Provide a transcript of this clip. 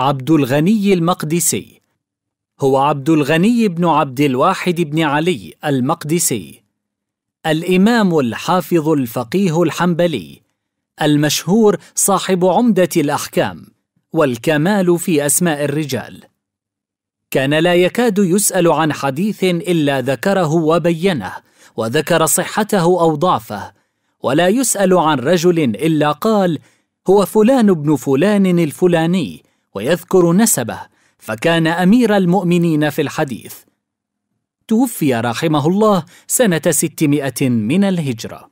عبد الغني المقدسي هو عبد الغني بن عبد الواحد بن علي المقدسي الإمام الحافظ الفقيه الحنبلي المشهور صاحب عمدة الأحكام والكمال في أسماء الرجال كان لا يكاد يسأل عن حديث إلا ذكره وبينه وذكر صحته أو ضعفه ولا يسأل عن رجل إلا قال هو فلان بن فلان الفلاني ويذكر نسبه فكان أمير المؤمنين في الحديث توفي رحمه الله سنة 600 من الهجرة